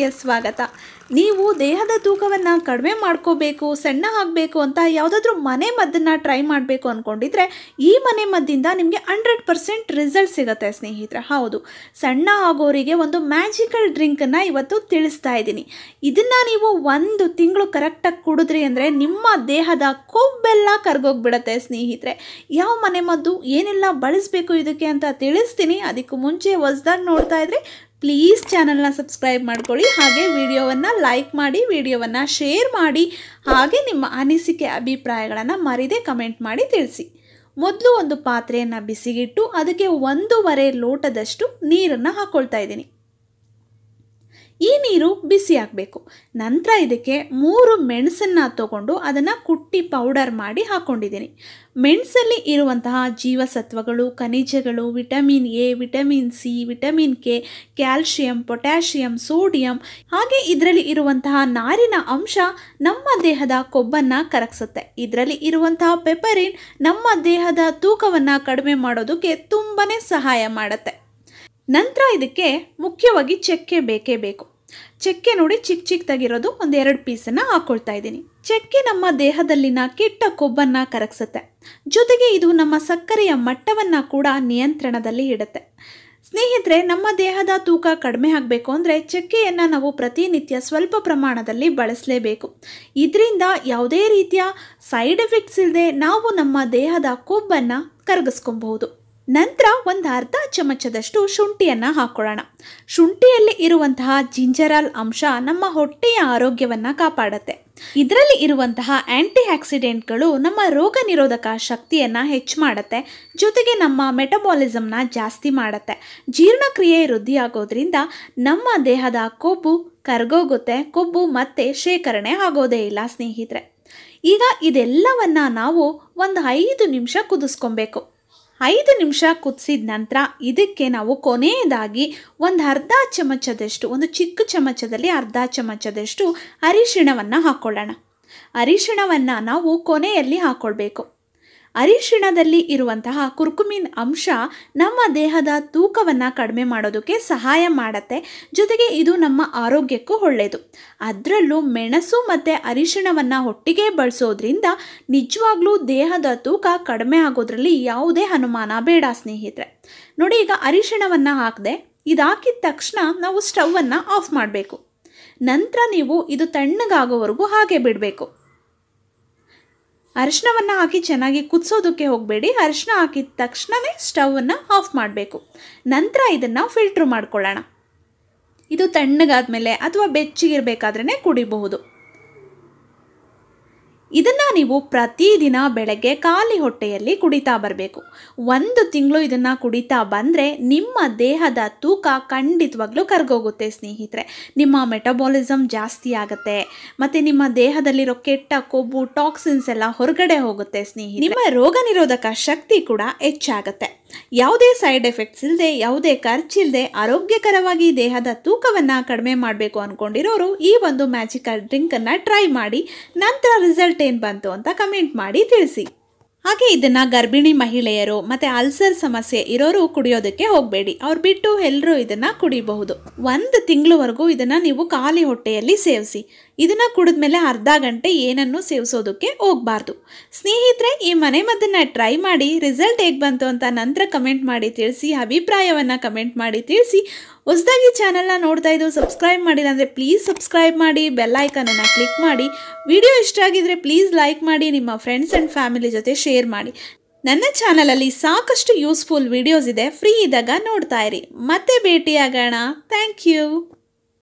ಸುದ್ದಿಗೆ ಸ್ವಾಗತ ನೀವು ದೇಹದ ತೂಕವನ್ನು ಕಡಿಮೆ ಮಾಡ್ಕೋಬೇಕು ಸಣ್ಣ ಆಗಬೇಕು ಅಂತ ಯಾವುದಾದ್ರೂ ಮನೆ ಮದ್ದನ್ನು ಟ್ರೈ ಮಾಡಬೇಕು ಅಂದ್ಕೊಂಡಿದ್ರೆ ಈ ಮನೆ ಮದ್ದಿಂದ ನಿಮಗೆ ಹಂಡ್ರೆಡ್ ಪರ್ಸೆಂಟ್ ರಿಸಲ್ಟ್ ಸಿಗುತ್ತೆ ಸ್ನೇಹಿತರೆ ಹೌದು ಸಣ್ಣ ಆಗೋರಿಗೆ ಒಂದು ಮ್ಯಾಜಿಕಲ್ ಡ್ರಿಂಕನ್ನು ಇವತ್ತು ತಿಳಿಸ್ತಾ ಇದ್ದೀನಿ ಇದನ್ನು ನೀವು ಒಂದು ತಿಂಗಳು ಕರೆಕ್ಟಾಗಿ ಕುಡಿದ್ರಿ ಅಂದರೆ ನಿಮ್ಮ ದೇಹದ ಕೊಬ್ಬೆಲ್ಲ ಕರ್ಗೋಗ್ಬಿಡತ್ತೆ ಸ್ನೇಹಿತರೆ ಯಾವ ಮನೆ ಮದ್ದು ಏನೆಲ್ಲ ಬಳಸಬೇಕು ಇದಕ್ಕೆ ಅಂತ ತಿಳಿಸ್ತೀನಿ ಅದಕ್ಕೂ ಮುಂಚೆ ಹೊಸ್ದಾಗಿ ನೋಡ್ತಾ ಇದ್ರೆ ಪ್ಲೀಸ್ ಚಾನಲ್ನ ಸಬ್ಸ್ಕ್ರೈಬ್ ಮಾಡ್ಕೊಳ್ಳಿ ಹಾಗೆ ವಿಡಿಯೋವನ್ನು ಲೈಕ್ ಮಾಡಿ ವಿಡಿಯೋವನ್ನು ಶೇರ್ ಮಾಡಿ ಹಾಗೆ ನಿಮ್ಮ ಅನಿಸಿಕೆ ಅಭಿಪ್ರಾಯಗಳನ್ನು ಮರಿದೆ ಕಮೆಂಟ್ ಮಾಡಿ ತಿಳಿಸಿ ಮೊದಲು ಒಂದು ಪಾತ್ರೆಯನ್ನು ಬಿಸಿಗಿಟ್ಟು ಅದಕ್ಕೆ ಒಂದೂವರೆ ಲೋಟದಷ್ಟು ನೀರನ್ನು ಹಾಕ್ಕೊಳ್ತಾ ಇದ್ದೀನಿ ಈ ನೀರು ಬಿಸಿ ಆಗಬೇಕು ನಂತರ ಇದಕ್ಕೆ ಮೂರು ಮೆಣಸನ್ನು ತಗೊಂಡು ಅದನ್ನು ಕುಟ್ಟಿ ಪೌಡರ್ ಮಾಡಿ ಹಾಕ್ಕೊಂಡಿದ್ದೀನಿ ಮೆಣಸಲ್ಲಿ ಇರುವಂತಹ ಜೀವಸತ್ವಗಳು ಖನಿಜಗಳು vitamin A vitamin C vitamin K calcium potassium sodium ಹಾಗೆ ಇದರಲ್ಲಿ ಇರುವಂತಹ ನಾರಿನ ಅಂಶ ನಮ್ಮ ದೇಹದ ಕೊಬ್ಬನ್ನು ಕರಗಿಸುತ್ತೆ ಇದರಲ್ಲಿ ಇರುವಂತಹ ಪೆಪರಿನ್ ನಮ್ಮ ದೇಹದ ತೂಕವನ್ನು ಕಡಿಮೆ ಮಾಡೋದಕ್ಕೆ ತುಂಬಾ ಸಹಾಯ ಮಾಡುತ್ತೆ ನಂತರ ಇದಕ್ಕೆ ಮುಖ್ಯವಾಗಿ ಚಕ್ಕೆ ಬೇಕೇ ಬೇಕು ಚಕ್ಕೆ ನೋಡಿ ಚಿಕ್ಕ ಚಿಕ್ಕದಾಗಿರೋದು ಒಂದು ಎರಡು ಪೀಸನ್ನು ಹಾಕೊಳ್ತಾ ಇದ್ದೀನಿ ಚಕ್ಕೆ ನಮ್ಮ ದೇಹದಲ್ಲಿನ ಕೆಟ್ಟ ಕೊಬ್ಬನ್ನು ಕರಗಿಸುತ್ತೆ ಜೊತೆಗೆ ಇದು ನಮ್ಮ ಸಕ್ಕರೆಯ ಮಟ್ಟವನ್ನು ಕೂಡ ನಿಯಂತ್ರಣದಲ್ಲಿ ಇಡುತ್ತೆ ಸ್ನೇಹಿತರೆ ನಮ್ಮ ದೇಹದ ತೂಕ ಕಡಿಮೆ ಆಗಬೇಕು ಅಂದರೆ ಚಕ್ಕೆಯನ್ನು ನಾವು ಪ್ರತಿನಿತ್ಯ ಸ್ವಲ್ಪ ಪ್ರಮಾಣದಲ್ಲಿ ಬಳಸಲೇಬೇಕು ಇದರಿಂದ ಯಾವುದೇ ರೀತಿಯ ಸೈಡ್ ಎಫೆಕ್ಟ್ಸ್ ಇಲ್ಲದೆ ನಾವು ನಮ್ಮ ದೇಹದ ಕೊಬ್ಬನ್ನು ಕರಗಿಸ್ಕೊಬಹುದು ನಂತರ ಒಂದು ಅರ್ಧ ಚಮಚದಷ್ಟು ಶುಂಠಿಯನ್ನು ಹಾಕೊಳ್ಳೋಣ ಶುಂಠಿಯಲ್ಲಿ ಇರುವಂತಹ ಜಿಂಜರಾಲ್ ಅಂಶ ನಮ್ಮ ಹೊಟ್ಟೆಯ ಆರೋಗ್ಯವನ್ನು ಕಾಪಾಡುತ್ತೆ ಇದರಲ್ಲಿ ಇರುವಂತಹ ಆ್ಯಂಟಿ ಆಕ್ಸಿಡೆಂಟ್ಗಳು ನಮ್ಮ ರೋಗ ನಿರೋಧಕ ಶಕ್ತಿಯನ್ನು ಹೆಚ್ಚು ಮಾಡುತ್ತೆ ಜೊತೆಗೆ ನಮ್ಮ ಮೆಟಬಾಲಿಸಮ್ನ ಜಾಸ್ತಿ ಮಾಡುತ್ತೆ ಜೀರ್ಣಕ್ರಿಯೆ ವೃದ್ಧಿಯಾಗೋದ್ರಿಂದ ನಮ್ಮ ದೇಹದ ಕೊಬ್ಬು ಕರಗೋಗುತ್ತೆ ಕೊಬ್ಬು ಮತ್ತೆ ಶೇಖರಣೆ ಆಗೋದೇ ಇಲ್ಲ ಸ್ನೇಹಿತರೆ ಈಗ ಇದೆಲ್ಲವನ್ನು ನಾವು ಒಂದು ಐದು ನಿಮಿಷ ಕುದಿಸ್ಕೊಬೇಕು ಐದು ನಿಮಿಷ ಕುದಿಸಿದ ನಂತರ ಇದಕ್ಕೆ ನಾವು ಕೊನೆಯದಾಗಿ ಒಂದು ಅರ್ಧ ಚಮಚದಷ್ಟು ಒಂದು ಚಿಕ್ಕ ಚಮಚದಲ್ಲಿ ಅರ್ಧ ಚಮಚದಷ್ಟು ಅರಿಶಿಣವನ್ನು ಹಾಕ್ಕೊಳ್ಳೋಣ ಅರಿಶಿಣವನ್ನು ನಾವು ಕೊನೆಯಲ್ಲಿ ಹಾಕ್ಕೊಳ್ಬೇಕು ಅರಿಶಿಣದಲ್ಲಿ ಇರುವಂತಹ ಕುರ್ಕುಮಿನ್ ಅಂಶ ನಮ್ಮ ದೇಹದ ತೂಕವನ್ನು ಕಡಿಮೆ ಮಾಡೋದಕ್ಕೆ ಸಹಾಯ ಮಾಡತ್ತೆ ಜೊತೆಗೆ ಇದು ನಮ್ಮ ಆರೋಗ್ಯಕ್ಕೂ ಒಳ್ಳೆಯದು ಅದರಲ್ಲೂ ಮೆಣಸು ಮತ್ತು ಅರಿಶಿಣವನ್ನು ಒಟ್ಟಿಗೆ ಬಳಸೋದ್ರಿಂದ ನಿಜವಾಗ್ಲೂ ದೇಹದ ತೂಕ ಕಡಿಮೆ ಆಗೋದ್ರಲ್ಲಿ ಯಾವುದೇ ಅನುಮಾನ ಬೇಡ ಸ್ನೇಹಿತರೆ ನೋಡಿ ಈಗ ಅರಿಶಿಣವನ್ನು ಹಾಕದೆ ಇದಾಕಿದ ತಕ್ಷಣ ನಾವು ಸ್ಟವನ್ನು ಆಫ್ ಮಾಡಬೇಕು ನಂತರ ನೀವು ಇದು ತಣ್ಣಗಾಗೋವರೆಗೂ ಹಾಗೆ ಬಿಡಬೇಕು ಅರಿಶಿನವನ್ನು ಹಾಕಿ ಚೆನ್ನಾಗಿ ಕುದಿಸೋದಕ್ಕೆ ಹೋಗಬೇಡಿ ಅರಿಶಿನ ಹಾಕಿದ ತಕ್ಷಣವೇ ಸ್ಟವನ್ನು ಆಫ್ ಮಾಡಬೇಕು ನಂತರ ಇದನ್ನು ಫಿಲ್ಟ್ರ್ ಮಾಡ್ಕೊಳ್ಳೋಣ ಇದು ತಣ್ಣಗಾದ ಮೇಲೆ ಅಥವಾ ಬೆಚ್ಚಗಿರಬೇಕಾದ್ರೇ ಕುಡಿಬಹುದು ನೀವು ಪ್ರತಿದಿನ ಬೆಳಗ್ಗೆ ಖಾಲಿ ಹೊಟ್ಟೆಯಲ್ಲಿ ಕುಡಿತಾ ಬರಬೇಕು ಒಂದು ತಿಂಗಳು ಇದನ್ನು ಕುಡಿತಾ ಬಂದರೆ ನಿಮ್ಮ ದೇಹದ ತೂಕ ಖಂಡಿತವಾಗ್ಲೂ ಕರ್ಗೋಗುತ್ತೆ ಸ್ನೇಹಿತರೆ ನಿಮ್ಮ ಮೆಟಬಾಲಿಸಮ್ ಜಾಸ್ತಿ ಆಗುತ್ತೆ ಮತ್ತು ನಿಮ್ಮ ದೇಹದಲ್ಲಿರೋ ಕೆಟ್ಟ ಕೊಬ್ಬು ಟಾಕ್ಸಿನ್ಸ್ ಎಲ್ಲ ಹೊರಗಡೆ ಹೋಗುತ್ತೆ ಸ್ನೇಹಿತರೆ ನಿಮ್ಮ ರೋಗ ನಿರೋಧಕ ಶಕ್ತಿ ಕೂಡ ಹೆಚ್ಚಾಗುತ್ತೆ ಯಾವುದೇ ಸೈಡ್ ಎಫೆಕ್ಟ್ಸ್ ಇಲ್ಲದೆ ಯಾವುದೇ ಖರ್ಚಿಲ್ಲದೆ ಆರೋಗ್ಯಕರವಾಗಿ ದೇಹದ ತೂಕವನ್ನು ಕಡಿಮೆ ಮಾಡಬೇಕು ಅಂದ್ಕೊಂಡಿರೋರು ಈ ಒಂದು ಮ್ಯಾಜಿಕಲ್ ಡ್ರಿಂಕನ್ನು ಟ್ರೈ ಮಾಡಿ ನಂತರ ರಿಸಲ್ಟ್ ಏನು ಬಂತು ಅಂತ ಕಮೆಂಟ್ ಮಾಡಿ ತಿಳಿಸಿ ಹಾಗೆ ಇದನ್ನು ಗರ್ಭಿಣಿ ಮಹಿಳೆಯರು ಮತ್ತು ಅಲ್ಸರ್ ಸಮಸ್ಯೆ ಇರೋರು ಕುಡಿಯೋದಕ್ಕೆ ಹೋಗಬೇಡಿ ಅವ್ರು ಬಿಟ್ಟು ಎಲ್ಲರೂ ಇದನ್ನು ಕುಡಿಬಹುದು ಒಂದು ತಿಂಗಳವರೆಗೂ ಇದನ್ನು ನೀವು ಖಾಲಿ ಹೊಟ್ಟೆಯಲ್ಲಿ ಸೇವಿಸಿ ಇದನ್ನು ಕುಡಿದ್ಮೇಲೆ ಅರ್ಧ ಗಂಟೆ ಏನನ್ನು ಸೇವಿಸೋದಕ್ಕೆ ಹೋಗಬಾರ್ದು ಸ್ನೇಹಿತರೆ ಈ ಮನೆ ಮದ್ದನ್ನು ಟ್ರೈ ಮಾಡಿ ರಿಸಲ್ಟ್ ಹೇಗೆ ಬಂತು ಅಂತ ನಂತರ ಕಮೆಂಟ್ ಮಾಡಿ ತಿಳಿಸಿ ಅಭಿಪ್ರಾಯವನ್ನು ಕಮೆಂಟ್ ಮಾಡಿ ತಿಳಿಸಿ ಹೊಸದಾಗಿ ಚಾನಲ್ನ ನೋಡ್ತಾ ಇದ್ದು ಸಬ್ಸ್ಕ್ರೈಬ್ ಮಾಡಿಲ್ಲ ಅಂದರೆ ಪ್ಲೀಸ್ ಸಬ್ಸ್ಕ್ರೈಬ್ ಮಾಡಿ ಬೆಲ್ಲೈಕನನ್ನು ಕ್ಲಿಕ್ ಮಾಡಿ ವಿಡಿಯೋ ಇಷ್ಟ ಆಗಿದ್ರೆ ಪ್ಲೀಸ್ ಲೈಕ್ ಮಾಡಿ ನಿಮ್ಮ ಫ್ರೆಂಡ್ಸ್ ಆ್ಯಂಡ್ ಫ್ಯಾಮಿಲಿ ಜೊತೆ ಶೇರ್ ಮಾಡಿ ನನ್ನ ಚಾನಲಲ್ಲಿ ಸಾಕಷ್ಟು ಯೂಸ್ಫುಲ್ ವಿಡಿಯೋಸ್ ಇದೆ ಫ್ರೀ ಇದ್ದಾಗ ನೋಡ್ತಾ ಇರಿ ಮತ್ತೆ ಭೇಟಿಯಾಗೋಣ ಥ್ಯಾಂಕ್ ಯು